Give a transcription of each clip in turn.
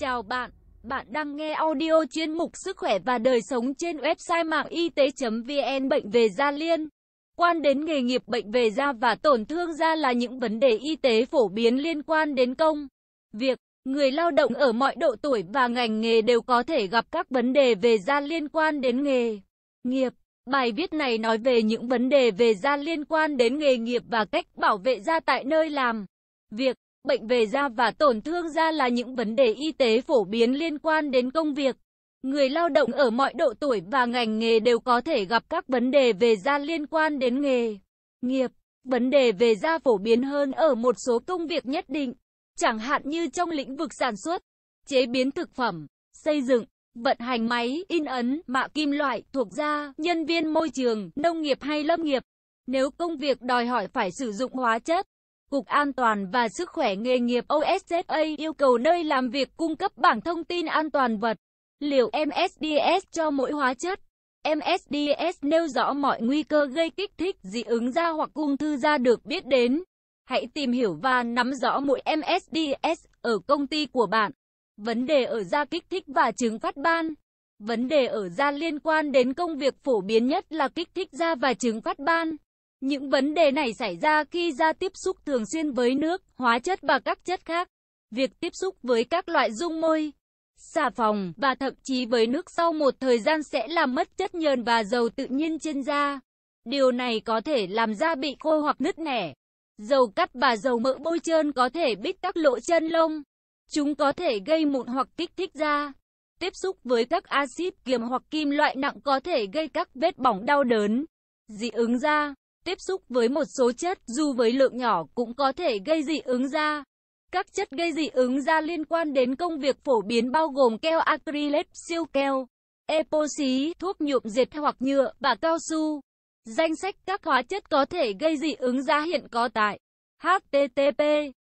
Chào bạn, bạn đang nghe audio chuyên mục sức khỏe và đời sống trên website mạng y tế.vn bệnh về da liên. Quan đến nghề nghiệp bệnh về da và tổn thương da là những vấn đề y tế phổ biến liên quan đến công, việc, người lao động ở mọi độ tuổi và ngành nghề đều có thể gặp các vấn đề về da liên quan đến nghề, nghiệp. Bài viết này nói về những vấn đề về da liên quan đến nghề nghiệp và cách bảo vệ da tại nơi làm, việc. Bệnh về da và tổn thương da là những vấn đề y tế phổ biến liên quan đến công việc. Người lao động ở mọi độ tuổi và ngành nghề đều có thể gặp các vấn đề về da liên quan đến nghề, nghiệp. Vấn đề về da phổ biến hơn ở một số công việc nhất định, chẳng hạn như trong lĩnh vực sản xuất, chế biến thực phẩm, xây dựng, vận hành máy, in ấn, mạ kim loại, thuộc da, nhân viên môi trường, nông nghiệp hay lâm nghiệp. Nếu công việc đòi hỏi phải sử dụng hóa chất, Cục An toàn và Sức khỏe nghề nghiệp OSSA yêu cầu nơi làm việc cung cấp bảng thông tin an toàn vật, liệu MSDS cho mỗi hóa chất. MSDS nêu rõ mọi nguy cơ gây kích thích dị ứng da hoặc ung thư da được biết đến. Hãy tìm hiểu và nắm rõ mỗi MSDS ở công ty của bạn. Vấn đề ở da kích thích và chứng phát ban. Vấn đề ở da liên quan đến công việc phổ biến nhất là kích thích da và chứng phát ban. Những vấn đề này xảy ra khi da tiếp xúc thường xuyên với nước, hóa chất và các chất khác. Việc tiếp xúc với các loại dung môi, xà phòng và thậm chí với nước sau một thời gian sẽ làm mất chất nhờn và dầu tự nhiên trên da. Điều này có thể làm da bị khô hoặc nứt nẻ. Dầu cắt và dầu mỡ bôi trơn có thể bít các lỗ chân lông. Chúng có thể gây mụn hoặc kích thích da. Tiếp xúc với các axit kiềm hoặc kim loại nặng có thể gây các vết bỏng đau đớn, dị ứng da. Tiếp xúc với một số chất, dù với lượng nhỏ, cũng có thể gây dị ứng da. Các chất gây dị ứng da liên quan đến công việc phổ biến bao gồm keo acrylic, siêu keo, epoxy, thuốc nhuộm diệt hoặc nhựa, và cao su. Danh sách các hóa chất có thể gây dị ứng da hiện có tại http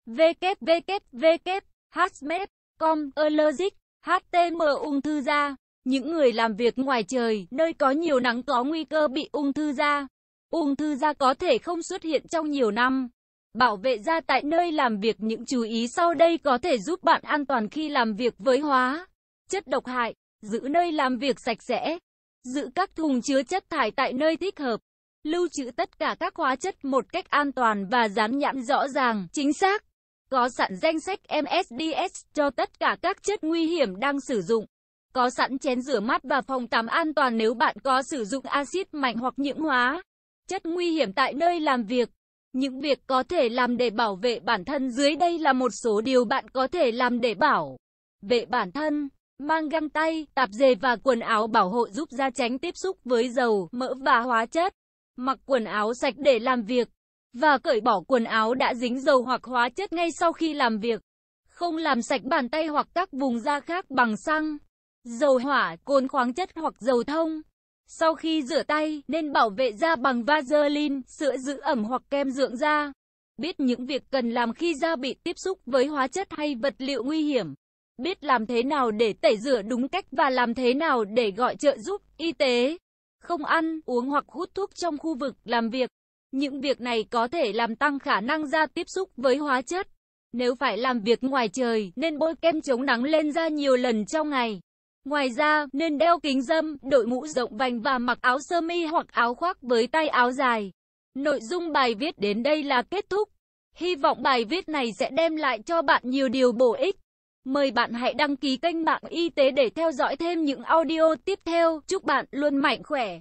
www hsmep com allergic htm ung thư da những người làm việc ngoài trời nơi có nhiều nắng có nguy cơ bị ung thư da Ung thư da có thể không xuất hiện trong nhiều năm. Bảo vệ da tại nơi làm việc những chú ý sau đây có thể giúp bạn an toàn khi làm việc với hóa, chất độc hại, giữ nơi làm việc sạch sẽ, giữ các thùng chứa chất thải tại nơi thích hợp, lưu trữ tất cả các hóa chất một cách an toàn và dán nhãn rõ ràng, chính xác. Có sẵn danh sách MSDS cho tất cả các chất nguy hiểm đang sử dụng. Có sẵn chén rửa mắt và phòng tắm an toàn nếu bạn có sử dụng axit mạnh hoặc nhiễm hóa chất nguy hiểm tại nơi làm việc. Những việc có thể làm để bảo vệ bản thân dưới đây là một số điều bạn có thể làm để bảo vệ bản thân. Mang găng tay, tạp dề và quần áo bảo hộ giúp da tránh tiếp xúc với dầu, mỡ và hóa chất. Mặc quần áo sạch để làm việc. Và cởi bỏ quần áo đã dính dầu hoặc hóa chất ngay sau khi làm việc. Không làm sạch bàn tay hoặc các vùng da khác bằng xăng, dầu hỏa, cồn khoáng chất hoặc dầu thông. Sau khi rửa tay, nên bảo vệ da bằng vaseline, sữa giữ ẩm hoặc kem dưỡng da. Biết những việc cần làm khi da bị tiếp xúc với hóa chất hay vật liệu nguy hiểm. Biết làm thế nào để tẩy rửa đúng cách và làm thế nào để gọi trợ giúp y tế. Không ăn, uống hoặc hút thuốc trong khu vực làm việc. Những việc này có thể làm tăng khả năng da tiếp xúc với hóa chất. Nếu phải làm việc ngoài trời, nên bôi kem chống nắng lên da nhiều lần trong ngày. Ngoài ra, nên đeo kính dâm, đội mũ rộng vành và mặc áo sơ mi hoặc áo khoác với tay áo dài. Nội dung bài viết đến đây là kết thúc. Hy vọng bài viết này sẽ đem lại cho bạn nhiều điều bổ ích. Mời bạn hãy đăng ký kênh mạng y tế để theo dõi thêm những audio tiếp theo. Chúc bạn luôn mạnh khỏe.